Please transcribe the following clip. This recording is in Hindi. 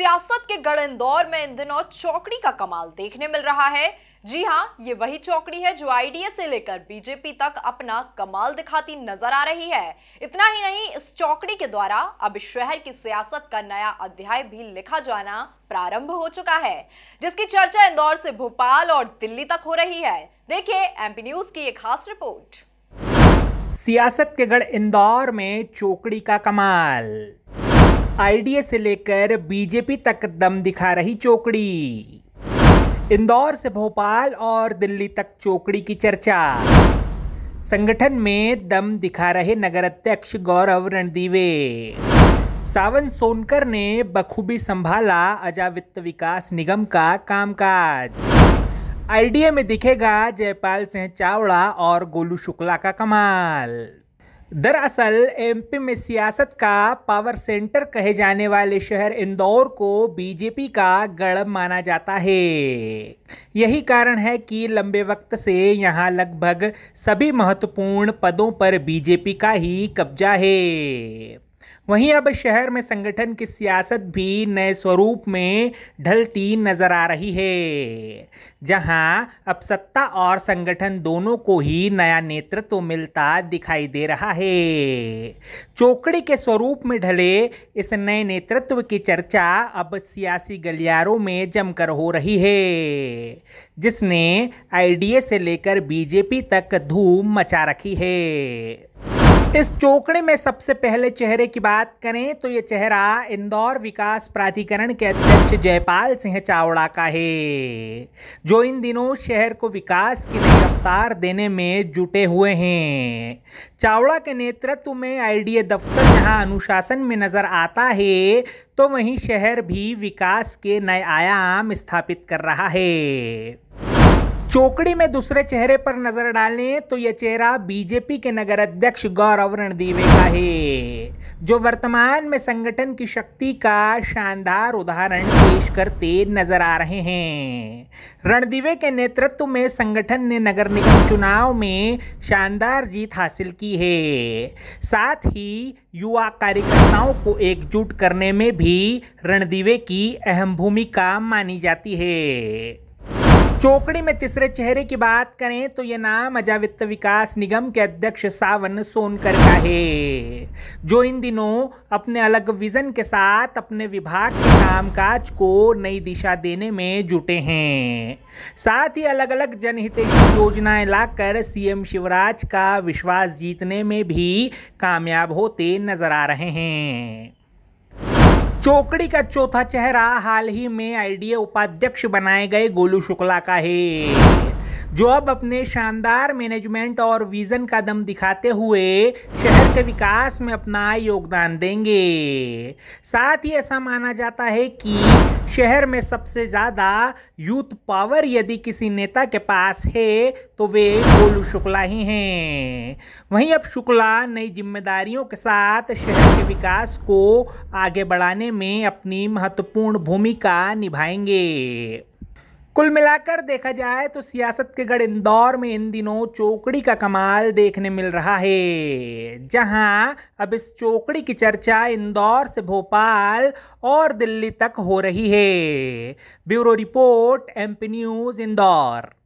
सियासत के गढ़ इंदौर में इन दिनों चौकड़ी का कमाल देखने मिल रहा है जी हाँ ये वही चौकड़ी है जो आईडीए से लेकर बीजेपी तक अपना कमाल दिखाती नजर आ रही है इतना ही नहीं इस चौकड़ी के द्वारा अब शहर की सियासत का नया अध्याय भी लिखा जाना प्रारंभ हो चुका है जिसकी चर्चा इंदौर से भोपाल और दिल्ली तक हो रही है देखिए एमपी न्यूज की एक खास रिपोर्ट सियासत के गढ़ इंदौर में चौकड़ी का कमाल आईडीए से लेकर बीजेपी तक दम दिखा रही चोकड़ी इंदौर से भोपाल और दिल्ली तक चोकड़ी की चर्चा संगठन में दम दिखा रहे नगर अध्यक्ष गौरव रणदीवे सावन सोनकर ने बखूबी संभाला अजा वित्त विकास निगम का कामकाज आईडीए में दिखेगा जयपाल सिंह चावड़ा और गोलू शुक्ला का कमाल दरअसल एमपी में सियासत का पावर सेंटर कहे जाने वाले शहर इंदौर को बीजेपी का गढ़ माना जाता है यही कारण है कि लंबे वक्त से यहां लगभग सभी महत्वपूर्ण पदों पर बीजेपी का ही कब्जा है वहीं अब शहर में संगठन की सियासत भी नए स्वरूप में ढलती नजर आ रही है जहां अब सत्ता और संगठन दोनों को ही नया नेतृत्व मिलता दिखाई दे रहा है चोकड़ी के स्वरूप में ढले इस नए नेतृत्व की चर्चा अब सियासी गलियारों में जमकर हो रही है जिसने आईडीए से लेकर बीजेपी तक धूम मचा रखी है इस चोकड़े में सबसे पहले चेहरे की बात करें तो ये चेहरा इंदौर विकास प्राधिकरण के अध्यक्ष जयपाल सिंह चावड़ा का है जो इन दिनों शहर को विकास की रफ्तार देने में जुटे हुए हैं चावड़ा के नेतृत्व में आईडीए दफ्तर जहां अनुशासन में नजर आता है तो वहीं शहर भी विकास के नए आयाम स्थापित कर रहा है चोकड़ी में दूसरे चेहरे पर नजर डालें तो यह चेहरा बीजेपी के नगर अध्यक्ष गौरव रणदीवे का है जो वर्तमान में संगठन की शक्ति का शानदार उदाहरण पेश करते नजर आ रहे हैं रणदीवे के नेतृत्व में संगठन ने नगर निगम चुनाव में शानदार जीत हासिल की है साथ ही युवा कार्यकर्ताओं को एकजुट करने में भी रणदीवे की अहम भूमिका मानी जाती है चोकड़ी में तीसरे चेहरे की बात करें तो ये नाम अजा वित्त विकास निगम के अध्यक्ष सावन सोनकर का है जो इन दिनों अपने अलग विजन के साथ अपने विभाग के कामकाज को नई दिशा देने में जुटे हैं साथ ही अलग अलग जनहित योजनाएं लाकर सीएम शिवराज का विश्वास जीतने में भी कामयाब होते नजर आ रहे हैं चोकड़ी का चौथा चेहरा हाल ही में आईडीए उपाध्यक्ष बनाए गए गोलू शुक्ला का है जो अब अपने शानदार मैनेजमेंट और विजन का दम दिखाते हुए शहर के विकास में अपना योगदान देंगे साथ ही ऐसा माना जाता है कि शहर में सबसे ज़्यादा यूथ पावर यदि किसी नेता के पास है तो वे गोलू शुक्ला ही हैं वहीं अब शुक्ला नई जिम्मेदारियों के साथ शहर के विकास को आगे बढ़ाने में अपनी महत्वपूर्ण भूमिका निभाएंगे कुल मिलाकर देखा जाए तो सियासत के गढ़ इंदौर में इन दिनों चोकड़ी का कमाल देखने मिल रहा है जहां अब इस चोकड़ी की चर्चा इंदौर से भोपाल और दिल्ली तक हो रही है bureau report MP news Indore